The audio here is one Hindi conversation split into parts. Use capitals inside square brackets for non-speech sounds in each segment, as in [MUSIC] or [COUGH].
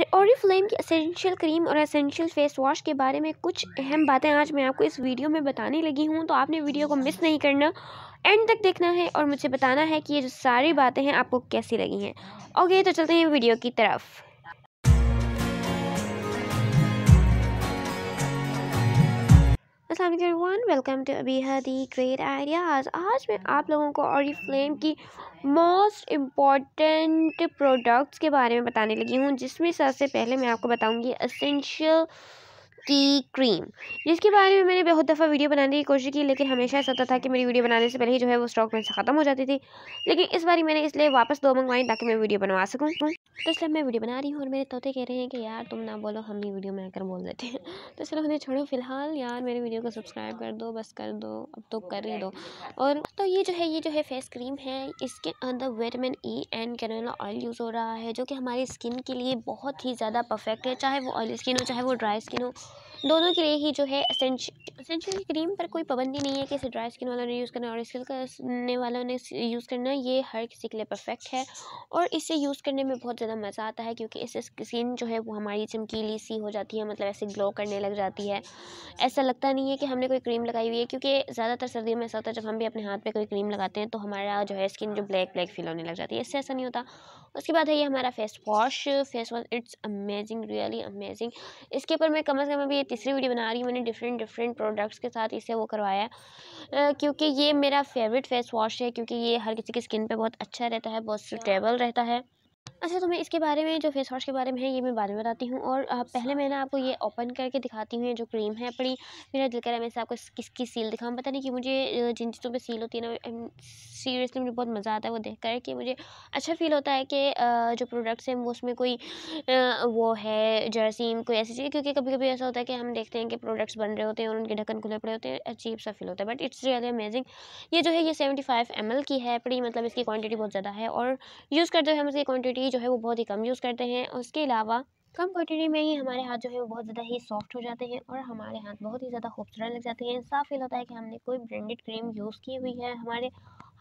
फ्लेम की असेंशियल क्रीम और असेंशियल फेस वॉश के बारे में कुछ अहम बातें आज मैं आपको इस वीडियो में बताने लगी हूँ तो आपने वीडियो को मिस नहीं करना एंड तक देखना है और मुझे बताना है कि ये जो सारी बातें हैं आपको कैसी लगी हैं ओके तो चलते हैं वीडियो की तरफ one welcome to Abiha the great ideas आज मैं आप लोगों को और फ्लेम की मोस्ट इम्पॉर्टेंट प्रोडक्ट्स के बारे में बताने लगी हूँ जिसमें सबसे पहले मैं आपको बताऊँगी असेंशियल टी क्रीम जिसके बारे में मैंने बहुत दफ़ा वीडियो बनाने की कोशिश की लेकिन हमेशा ऐसा होता था कि मेरी वीडियो बनाने से पहले ही जो है वो स्टॉक में से ख़त्म हो जाती थी लेकिन इस बार मैंने इसलिए वापस दो मंगवाई ताकि मैं वीडियो बनवा सकूँ तो इसलिए मैं वीडियो बना रही हूँ और मेरे तोते कह रहे हैं कि यार तुम ना बोलो हम ही वीडियो बनाकर बोल देते हैं [LAUGHS] तो चलो उन्हें छोड़ो फिलहाल यार मेरे वीडियो को सब्सक्राइब कर दो बस कर दो अब तो कर ही दो और तो ये जो है ये जो है फेस क्रीम है इसके अंदर vitamin E and canola oil use हो रहा है जो कि हमारी स्किन के लिए बहुत ही ज़्यादा परफेक्ट है चाहे वो ऑयली स्किन हो चाहे वो ड्राई स्किन हो दोनों के लिए ही जो है असेंशियल क्रीम पर कोई पाबंदी नहीं है कि इसे ड्राई स्किन वालों ने यूज़ करना और स्किल करने वालों ने यूज़ करना ये हर किसी के लिए परफेक्ट है और इसे यूज़ करने में बहुत ज़्यादा मज़ा आता है क्योंकि इससे स्किन जो है वो हमारी चमकीली सी हो जाती है मतलब ऐसे ग्लो करने लग जाती है ऐसा लगता नहीं है कि हमने कोई क्रीम लगाई हुई है क्योंकि ज़्यादातर सर्दियों में ऐसा होता है जब हम भी अपने हाथ पर कोई क्रीम लगाते हैं तो हमारा जो है स्किन जो ब्लैक ब्लैक फील होने लग जाती है इससे ऐसा नहीं होता उसके बाद है ये हमारा face wash face wash it's amazing really amazing इसके ऊपर मैं कम अज़ कम अभी तीसरी वीडियो बना रही हूँ मैंने डिफरेंट डिफरेंट प्रोडक्ट्स के साथ इसे वो करवाया क्योंकि ये मेरा फेवरेट फेस वॉश है क्योंकि ये हर किसी की स्किन पर बहुत अच्छा रहता है बहुत सूटेबल रहता है अच्छा तो मैं इसके बारे में जो फ़ेस वॉश के बारे में है ये मैं बाद में बताती हूँ और पहले मैंने आपको ये ओपन करके दिखाती हूँ जो क्रीम है अपनी मेरा दिल करा मैं आपको किसकी सील दिखाऊँ पता नहीं कि मुझे जिन चीज़ों पर सील होती है ना सीरियसली um, मुझे बहुत मज़ा आता है वो देख कर कि मुझे अच्छा फील होता है कि जो प्रोडक्ट्स हैं वो उसमें कोई वो है जर्सीम कोई ऐसी चीज़ क्योंकि कभी कभी ऐसा होता है कि हम देखते हैं कि प्रोडक्ट्स बन रहे होते हैं और उनके ढक्कन खुले पड़े होते हैं अजीब सा फील होता है बट इट्स रियली अमेजिंग ये जो है ये सेवेंटी फाइव एम की है अपनी मतलब इसकी क्वान्टिटी बहुत ज़्यादा है और यूज़ करते हुए हम इसकी क्वान्टिटी जो है वो बहुत ही कम यूज़ करते हैं उसके अलावा कम क्वान्टिटी में ही हमारे हाथ जो है वो बहुत ज़्यादा ही सॉफ्ट हो जाते हैं और हमारे हाथ बहुत ही ज़्यादा खूबसूरत लग जाते हैं साफ फील होता है कि हमने कोई ब्रांडेड क्रीम यूज़ की हुई है हमारे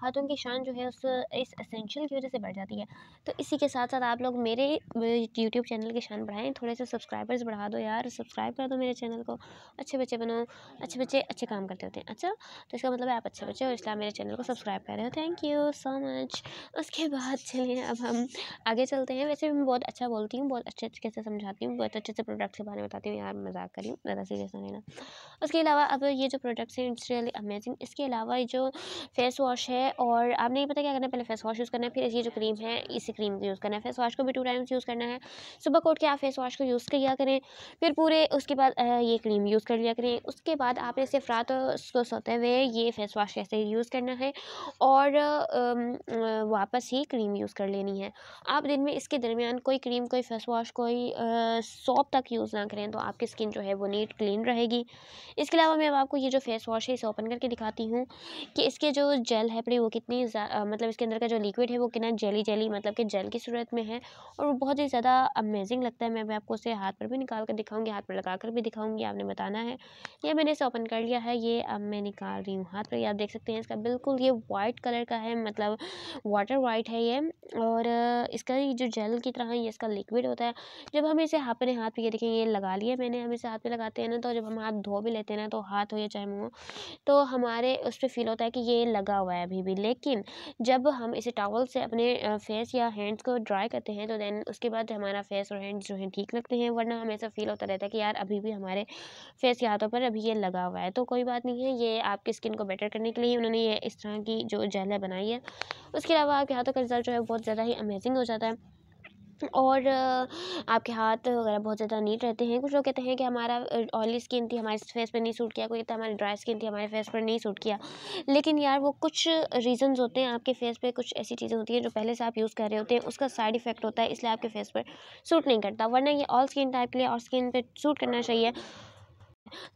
हाथों की शान जो है उस इस असेंशियल की वजह से बढ़ जाती है तो इसी के साथ साथ आप लोग मेरे यूट्यूब चैनल की शान बढ़ाएं थोड़े से सब्सक्राइबर्स बढ़ा दो यार सब्सक्राइब कर दो मेरे चैनल को अच्छे बच्चे बनो अच्छे बच्चे अच्छे काम करते होते हैं अच्छा तो इसका मतलब आप अच्छे बच्चे हो इसलिए मेरे चैनल को सब्सक्राइब कर रहे हो थैंक यू सो मच उसके बाद चलिए अब हम आगे चलते हैं वैसे मैं बहुत अच्छा बोलती हूँ बहुत अच्छे अच्छे से समझाती हूँ बहुत अच्छे से प्रोडक्ट्स के बारे में बताती हूँ यार मजाक करी ज़्यादा सीरियस नहीं ना उसके अलावा अब ये जो प्रोडक्ट्स हैं इट्स रियली अमेजिंग इसके अलावा ये जो फेस वॉश है और आपने ये पता क्या करना है पहले फेस वॉश यूज़ करना है फिर ये जो क्रीम है इसी क्रीम को यूज़ करना है फेस वॉश को भी टू टाइम्स यूज़ करना है सुबह उठ के आप फेस वॉश को यूज़ किया करें फिर पूरे उसके बाद ये क्रीम यूज़ कर लिया करें उसके बाद आपने सिर्फ रात उसको सोते हुए ये फेस वॉश कैसे यूज़ करना है और वापस ही क्रीम यूज़ कर लेनी है आप दिन में इसके दरमियान कोई क्रीम कोई फेस वॉश कोई सॉप तक यूज़ ना करें तो आपकी स्किन जो है वो नीट क्लीन रहेगी इसके अलावा मैं आपको ये जो फेस वॉश है इसे ओपन करके दिखाती हूँ कि इसके जो जेल है वो कितनी मतलब इसके अंदर का जो लिक्विड है वो कितना जेली जेली मतलब कि जेल की सूरत में है और वो बहुत ही ज़्यादा अमेजिंग लगता है मैं भी आपको उसे हाथ पर भी निकाल कर दिखाऊँगी हाथ पर लगा कर भी दिखाऊंगी आपने बताना है ये मैंने इसे ओपन कर लिया है ये अब मैं निकाल रही हूँ हाथ पर आप देख सकते हैं इसका बिल्कुल ये वाइट कलर का है मतलब वाटर वाइट है ये और इसका जो जेल की तरह ये इसका लिक्विड होता है जब हम इसे हाथ पे हाथ पे ये देखें ये लगा लिया मैंने हम इसे हाथ पे लगाते हैं ना तो जब हम हाथ धो भी लेते हैं ना तो हाथ हो या चाहे मुँह तो हमारे उस पर फील होता है कि ये लगा हुआ है अभी भी भी लेकिन जब हम इसे टॉवल से अपने फेस या हैंड्स को ड्राई करते हैं तो दैन उसके बाद हमारा फेस और हैंड्स जो हैं ठीक लगते हैं वरना हमें ऐसा फील होता रहता है कि यार अभी भी हमारे फेस के हाथों पर अभी ये लगा हुआ है तो कोई बात नहीं है ये आपकी स्किन को बेटर करने के लिए उन्होंने ये इस तरह की जो जेल है बनाई है उसके अलावा आपके हाथों का रिजल्ट जो है बहुत ज़्यादा ही अमेजिंग हो जाता है और आपके हाथ वगैरह बहुत ज़्यादा नीट रहते हैं कुछ लोग कहते हैं कि हमारा ऑयली स्किन थी हमारे फेस पर नहीं सूट किया कोई कहता हमारी ड्राई स्किन थी हमारे फेस पर नहीं सूट किया लेकिन यार वो कुछ रीज़न्स होते हैं आपके फेस पर कुछ ऐसी चीज़ें होती हैं जो पहले से आप यूज़ कर रहे होते हैं उसका साइड इफ़ेक्ट होता है इसलिए आपके फेस पर सूट नहीं करता वरना ये ऑल स्किन टाइप के लिए और स्किन पर सूट करना चाहिए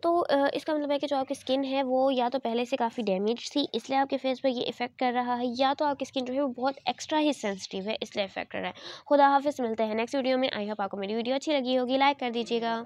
तो इसका मतलब है कि जो आपकी स्किन है वो या तो पहले से काफ़ी डैमेज थी इसलिए आपके फेस पर ये इफ़ेक्ट कर रहा है या तो आपकी स्किन जो है वो बहुत एक्स्ट्रा ही सेंसिटिव है इसलिए इफ़ेक्ट कर रहा है खुदा हाफिज़ मिलते हैं नेक्स्ट वीडियो में आई होप आपको मेरी वीडियो अच्छी लगी होगी लाइक कर दीजिएगा